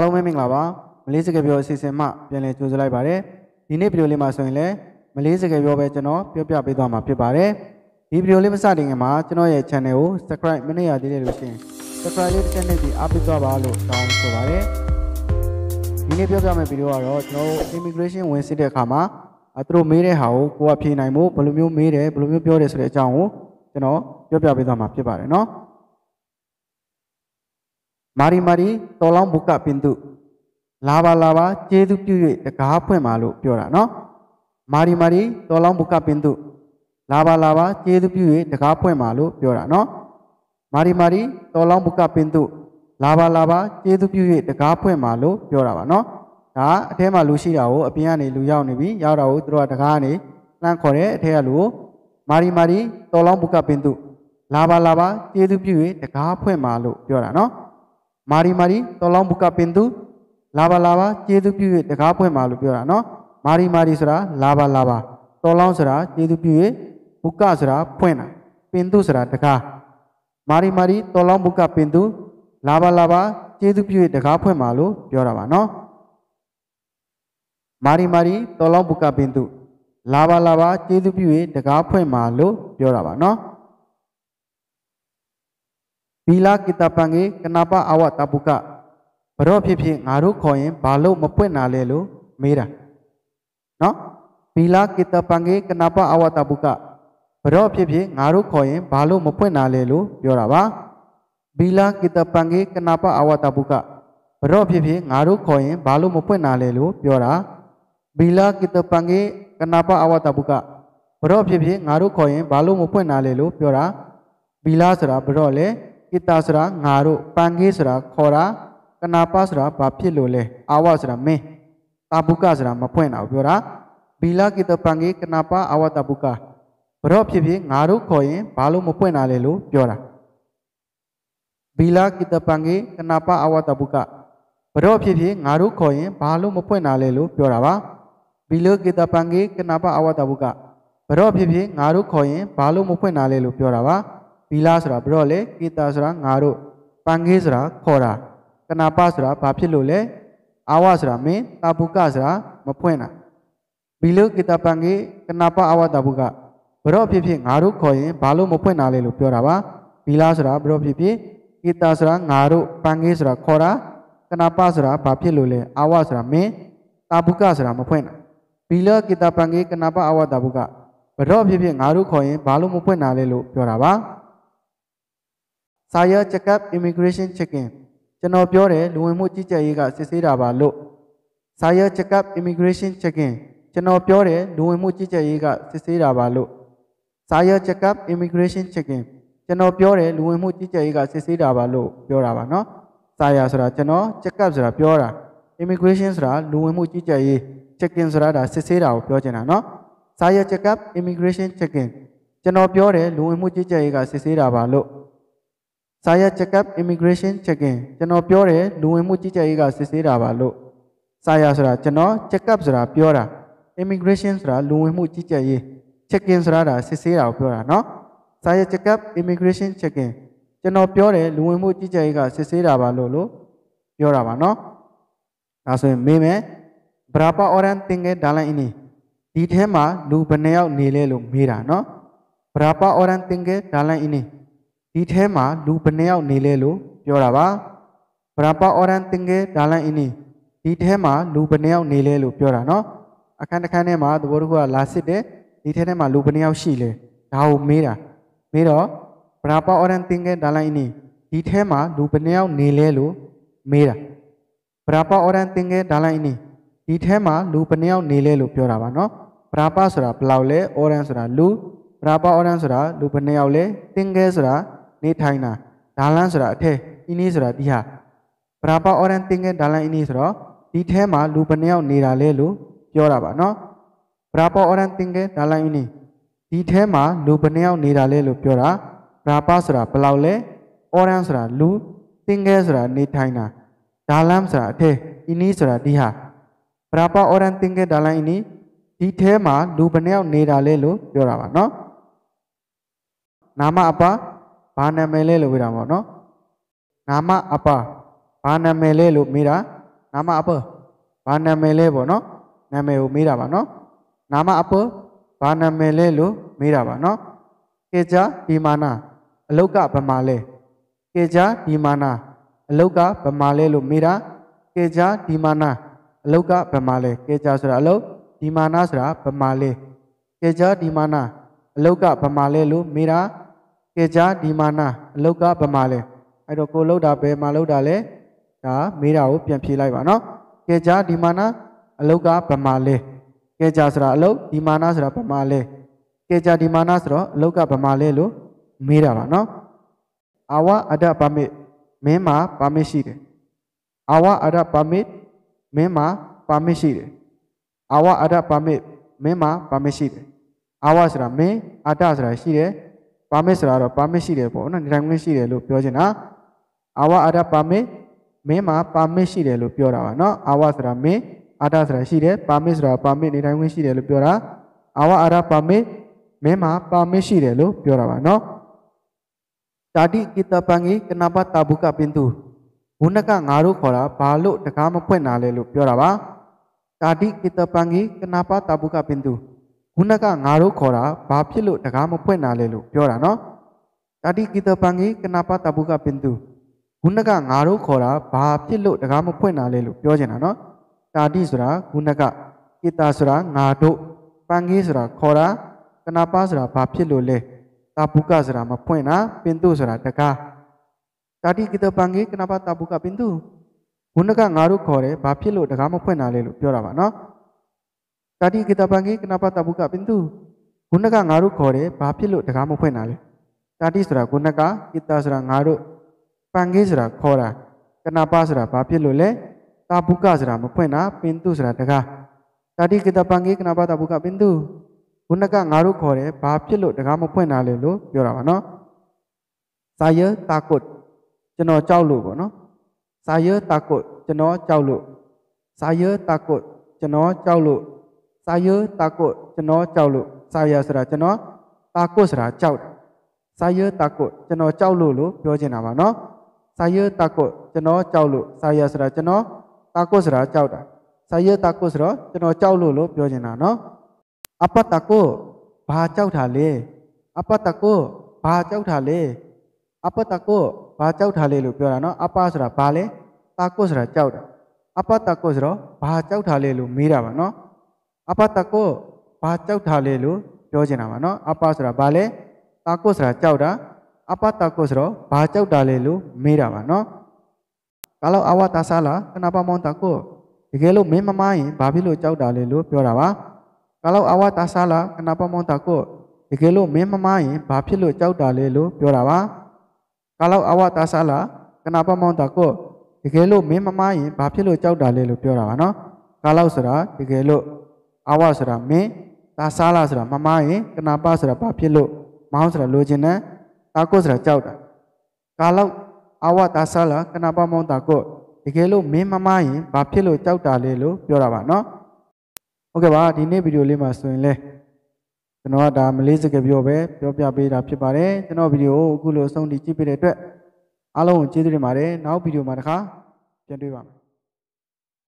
အားလုံးပဲမင်္ဂလာပါမလေးစကားပြောအစီအစဉ်မှပြန်လည်ကြိုဆိုလိုက်ပါရစေဒီနေ့ဗီဒီယိုလေးမှာဆိုရင်လည်းမလေးစကားပြောပဲကျွန်တော်ပြောပြပေးသွားမှာဖြစ်ပါတယ်ဒီဗီဒီယိုလေးမစတင်ခင်မှာကျွန်တော်ရဲ့ channel ကို subscribe မနေရသေးတယ်လို့ရှင် subscribe လေးတစ်ချက်နဲ့ပြီးအားပေးသွားပါလို့တောင်းဆိုပါရစေဒီနေ့ပြောပြမယ့်ဗီဒီယိုကတော့ကျွန်တော် immigration ဝင်စစ်တဲ့အခါမှာသူတို့မေးတဲ့ဟာကိုကိုကဖြေနိုင်ဖို့ဘယ်လိုမျိုးမေးတယ်ဘယ်လိုမျိုးပြောတယ်ဆိုတဲ့အကြောင်းကိုကျွန်တော်ပြောပြပေးသွားမှာဖြစ်ပါတယ်เนาะမာရီမာရီတော်လောင်းဘုကပင်သူလာပါလာပါကျေးဇူးပြု၍တကားဖွင့်ပါလို့ပြောတာနော်မာရီမာရီတော်လောင်းဘုကပင်သူလာပါလာပါကျေးဇူးပြု၍တကားဖွင့်ပါလို့ပြောတာနော်မာရီမာရီတော်လောင်းဘုကပင်သူလာပါလာပါကျေးဇူးပြု၍တကားဖွင့်ပါလို့ပြောတာပါနော်ဒါအထဲမှာလူရှိတာကိုအပြင်ကနေလူရောက်နေပြီရောက်တာကိုသူတို့ကတကားကနေလှမ်းခေါ်တယ်အထဲကလူကိုမာရီမာရီတော်လောင်းဘုကပင်သူလာပါလာပါကျေးဇူးပြု၍တကားဖွင့်ပါလို့ပြောတာနော်မာရီမာရီတော်လောင်းဘုကပင်သူလာပါလာပါကျေးဇူးပြု၍တကားပွင့်ပါလို့ပြောတာနော်မာရီမာရီဆိုတာလာပါလာပါတော်လောင်းဆိုတာကျေးဇူးပြု၍ဘုကဆိုတာဖွင့်တာပင်သူဆိုတာတကားမာရီမာရီတော်လောင်းဘုကပင်သူလာပါလာပါကျေးဇူးပြု၍တကားဖွင့်ပါလို့ပြောတာပါနော်မာရီမာရီတော်လောင်းဘုကပင်သူလာပါလာပါကျေးဇူးပြု၍တကားဖွင့်ပါလို့ပြောတာပါနော် bila kita panggil kenapa awak tak buka ဘရော့ဖြစ်ဖြစ်ငါတို့ခေါ်ရင်ဘာလို့မပွင့်တာလဲလို့မေးတာနော် bila kita panggil kenapa awak tak buka ဘရော့ဖြစ်ဖြစ်ငါတို့ခေါ်ရင်ဘာလို့မပွင့်တာလဲလို့ပြောတာပါ bila kita panggil kenapa awak tak buka ဘရော့ဖြစ်ဖြစ်ငါတို့ခေါ်ရင်ဘာလို့မပွင့်တာလဲလို့ပြောတာ bila kita panggil kenapa awak tak buka ဘရော့ဖြစ်ဖြစ်ငါတို့ခေါ်ရင်ဘာလို့မပွင့်တာလဲလို့ပြောတာ bila ဆိုတာဘရော့လေ Kitasra ngaru panghisra khora kenapasra baphi loleh awasra meh tabukasra mapuen au biora bila kita pangi kenapa awat tabuka ဘရော့ဖြစ်ဖြစ်ငါတို့ခေါ်ရင်ဘာလို့မပွင့်တာလဲလို့ပြောတာဘီလာကိတပန်ကေကနာပအဝတပုကဘရော့ဖြစ်ဖြစ်ငါတို့ခေါ်ရင်ဘာလို့မပွင့်တာလဲလို့ပြောတာပါဘီလကိတပန်ကေကနာပအဝတပုကဘရော့ဖြစ်ဖြစ်ငါတို့ခေါ်ရင်ဘာလို့မပွင့်တာလဲလို့ပြောတာပါဘီလာဆိုတာဘယ်တော့လဲကေတာဆိုတာငါတို့ပန်ခေးဆိုတာခေါ်တာကနာပဆိုတာဘာဖြစ်လို့လဲအာဝဆိုတာမင်းတာပုကဆိုတာမဖွင့်တာဘီလုကေတာပန်ခေးကနာပအာဝတာပုကဘယ်တော့ဖြစ်ဖြစ်ငါတို့ခေါ်ရင်ဘာလို့မဖွင့်တာလဲလို့ပြောတာပါဘီလာဆိုတာဘယ်တော့ဖြစ်ဖြစ်ကေတာဆိုတာငါတို့ပန်ခေးဆိုတာခေါ်တာကနာပဆိုတာဘာဖြစ်လို့လဲအာဝဆိုတာမင်းတာပုကဆိုတာမဖွင့်တာဘီလာကေတာပန်ခေးကနာပအာဝတာပုကဘယ်တော့ဖြစ်ဖြစ်ငါတို့ခေါ်ရင်ဘာလို့မဖွင့်တာလဲလို့ပြောတာပါ Saya cakap immigration check-in. ကျွန်တော်ပြောတယ်လူဝင်မှုကြီးကြပ်ရေးကစစ်ဆေးတာပါလို့ in Jangan biar eh, luar sesi Saya cakap immigration check-in. Jangan biar eh, luar sesi ကျွန်တော်ပြောတယ်လူဝင်မှုကြီးကြပ်ရေးကစစ်ဆေးတာပါလို့ Saya cakap immigration check-in. Jangan biar Biar eh, luar sesi no? Saya sura jangan ဆိုတာကျွန်တော် checkup ဆိုတာပြောတာ immigration sura luar ဆိုတာလူဝင်မှုကြီးကြပ်ရေး check-in sura dah sesi biar no. Saya cakap immigration check-in. Jangan biar eh, luar sesi ကျွန်တော်ပြောတယ်လူဝင်မှုကြီးကြပ်ရေးကစစ်ဆေးတာပါလို့စာရ check up immigration check in ကျွန်တော်ပြောတယ်လူဝင်မှုကြီးကြပ်ရေးကစစ်ဆေးတာပါလို့စာရဆိုတာကျွန်တော် check up ဆိုတာပြောတာ immigration ဆိုတာလူဝင်မှုကြီးကြပ်ရေး check in ဆိုတာဒါစစ်ဆေးတာကိုပြောတာเนาะစာရ check up immigration check in ကျွန်တော်ပြောတယ်လူဝင်မှုကြီးကြပ်ရေးကစစ်ဆေးတာပါလို့လို့ပြောတာပါเนาะဒါဆိုရင်မေးမယ် berapa orang tinggal dalam ini ဒီထဲမှာလူဘယ်နှယောက်နေလဲလို့မေးတာเนาะ berapa orang tinggal dalam ini ဒီထဲမှာလူဘယ်နှယောက်နေလဲလို့ပြောတာပါဘရာပါအော်ရန်တင်ငယ်ဒါလန်အင်းနီဒီထဲမှာလူဘယ်နှယောက်နေလဲလို့ပြောတာနော်အခန်းတစ်ခန်းထဲမှာသဘောတခုကလာစစ်တယ်ဒီထဲထဲမှာလူဘယ်နှယောက်ရှိလဲဒါကိုမေးတာမေးတော့ဘရာပါအော်ရန်တင်ငယ်ဒါလန်အင်းနီဒီထဲမှာလူဘယ်နှယောက်နေလဲလို့မေးတာဘရာပါအော်ရန်တင်ငယ်ဒါလန်အင်းနီဒီထဲမှာလူဘယ်နှယောက်နေလဲလို့ပြောတာပါနော်ဘရာပါဆိုတာဘယ်လောက်လဲအော်ရန်ဆိုတာလူဘရာပါအော်ရန်ဆိုတာလူဘယ်နှယောက်လဲတင်ငယ်ဆိုတာနေထိုင်တာဒါလန်ဆိုတာအထက်အင်းနေဆိုတာဒီဟာပရာပါအော်ရန်တင်ငယ်ဒါလန်အင်းနေဆိုတော့ဒီထဲမှာလူဘယ်နှယောက်နေတာလဲလို့ပြောတာပါနော်ပရာပါအော်ရန်တင်ငယ်ဒါလန်အင်းနေဒီထဲမှာလူဘယ်နှယောက်နေတာလဲလို့ပြောတာပရာပါဆိုတာဘယ်လောက်လဲအော်ရန်ဆိုတာလူတင်ငယ်ဆိုတာနေထိုင်တာဒါလန်ဆိုတာအထက်အင်းနေဆိုတာဒီဟာပရာပါအော်ရန်တင်ငယ်ဒါလန်အင်းနေဒီထဲမှာလူဘယ်နှယောက်နေတာလဲလို့ပြောတာပါနော်နာမအပါဘာနာမည်လဲလို့ပြောတာပေါ့နော်နာမအပဘာနာမည်လဲလို့မေးတာနာမအပဘာနာမည်လဲပေါ့နော်နာမည်ကိုမေးတာပါနော်နာမအပဘာနာမည်လဲလို့မေးတာပါနော်ကေကြဒီမာနာအလောက်ကဗမာလဲကေကြဒီမာနာအလောက်ကဗမာလဲလို့မေးတာကေကြဒီမာနာအလောက်ကဗမာလဲကေကြဆိုတာအလောက်ဒီမာနာဆိုတာဗမာလဲကေကြဒီမာနာအလောက်ကဗမာလဲလို့မေးတာကေကြာဒီမာနာအလောက်ကဗမာလဲအဲ့တော့ကိုလောက်တာဘယ်မှာလောက်တာလဲဒါမေးတာကိုပြန်ဖြေလိုက်ပါနော်ကေကြာဒီမာနာအလောက်ကဗမာလဲကေကြာဆိုတာအလောက်ဒီမာနာဆိုတာဗမာလဲကေကြာဒီမာနာဆိုတော့အလောက်ကဗမာလဲလို့မေးတာပါနော်အဝအဒပါမစ်မင်းမှာပါမစ်ရှိတယ်အဝအဒပါမစ်မင်းမှာပါမစ်ရှိတယ်အဝအဒပါမစ်မင်းမှာပါမစ်ရှိတယ်အဝဆိုတာမင်းအဒဆိုတာရှိတယ် permit ဆိုတာတော့ permit ရှိတယ်ပေါ့နော်နေထိုင်ခွင့်ရှိတယ်လို့ပြောချင်တာအာဝအာဒ permit မင်းမှာ permit ရှိတယ်လို့ပြောတာပါနော်အာဝဆိုတာမင်းအာဒဆိုတာရှိတယ် permit ဆိုတာ permit နေထိုင်ခွင့်ရှိတယ်လို့ပြောတာအာဝအာဒ permit မင်းမှာ permit ရှိတယ်လို့ပြောတာပါနော် tadi kita panggil kenapa tak buka pintu ဘုနကငါတို့ခေါ်တာဘာလို့တကားမဖွင့်တာလဲလို့ပြောတာပါ tadi kita panggil kenapa tak buka pintu ခုနကငါတို့ခေါ်တာဘာဖြစ်လို့တကားမဖွင့်တာလဲလို့ပြောတာနော်တာတိကိတပန်ကြီးကနာပတပုကပင်သူခုနကငါတို့ခေါ်တာဘာဖြစ်လို့တကားမဖွင့်တာလဲလို့ပြောချင်တာနော်တာတိဆိုတာခုနကကိတာဆိုတာငါတို့ပန်ကြီးဆိုတာခေါ်တာကနာပဆိုတာဘာဖြစ်လို့လဲတာပုကဆိုတာမဖွင့်တာပင်သူဆိုတာတကားတာတိကိတပန်ကြီးကနာပတပုကပင်သူခုနကငါတို့ခေါ်တယ်ဘာဖြစ်လို့တကားမဖွင့်တာလဲလို့ပြောတာပါနော် Tadi kita panggil kenapa tak buka pintu? Gunaka ngaru kore, bapi lu tak kamu pun nale. Tadi sura gunaka kita sura ngaru panggil sura kora. Kenapa sura bapi lu le? Tak buka sura mupun na pintu sura tak. Tadi kita panggil kenapa tak buka pintu? Gunaka ngaru kore, bapi lu tak kamu pun nale lu biarawan. No? Saya takut. Cenoh caw lu, no? Saya takut. Cenoh caw lu. Saya takut. Cenoh caw lu. စာယုတာကုကျွန်တော်ကြောက်လို့စာယဆိုတာကျွန်တော်တာကုဆိုတာကြောက်တာစာယုတာကုကျွန်တော်ကြောက်လို့လို့ပြောချင်တာပါနော်စာယုတာကုကျွန်တော်ကြောက်လို့စာယဆိုတာကျွန်တော်တာကုဆိုတာကြောက်တာစာယုတာကုဆိုတော့ကျွန်တော်ကြောက်လို့လို့ပြောချင်တာနော်အပတကုဘာကြောက်တာလဲအပတကုဘာကြောက်တာလဲအပတကုဘာကြောက်တာလဲလို့ပြောတာနော်အပဆိုတာဘာလဲတာကုဆိုတာကြောက်တာအပတကုဆိုတော့ဘာကြောက်တာလဲလို့မေးတာပါနော်အပတကောဘာကြောက်တာလဲလို့ပြောချင်တာပါနော်အပဆိုတာဘာလဲတာကောဆိုတာကြောက်တာအပတကောဆိုတော့ဘာကြောက်တာလဲလို့မေးတာပါနော်ကလောက်အဝတာဆလာကနပမောင်တကောတကယ်လို့မင်းမမရင်ဘာဖြစ်လို့ကြောက်တာလဲလို့ပြောတာပါကလောက်အဝတာဆလာကနပမောင်တကောတကယ်လို့မင်းမမရင်ဘာဖြစ်လို့ကြောက်တာလဲလို့ပြောတာပါကလောက်အဝတာဆလာကနပမောင်တကောတကယ်လို့မင်းမမရင်ဘာဖြစ်လို့ကြောက်တာလဲလို့ပြောတာပါနော်ကလောက်ဆိုတာတကယ်လို့အာဝဆိုတာမင်းဒါစားလာဆိုတာမမရင်ကနာပဆိုတာဘာဖြစ်လို့မောင်းဆိုတာလိုချင်တယ်တာကုတ်ဆိုတာကြောက်တာကာလောက်အာဝဒါစားလာကနာပမောင်းတာကုတ်တကယ်လို့မင်းမမရင်ဘာဖြစ်လို့ကြောက်တာလဲလို့ပြောတာပါနော်ဟုတ်ကဲ့ပါဒီနေ့ဗီဒီယိုလေးမှာဆိုရင်လဲကျွန်တော်ကဒါမလေးစကားပြောပဲပြောပြပေးတာဖြစ်ပါတယ်ကျွန်တော်ဗီဒီယိုကိုအခုလိုအဆုံးထိကြည့်ပေးတဲ့အတွက်အားလုံးကိုကျေးဇူးတင်ပါတယ်နောက်ဗီဒီယိုမှာတခါပြန်တွေ့ပါမယ်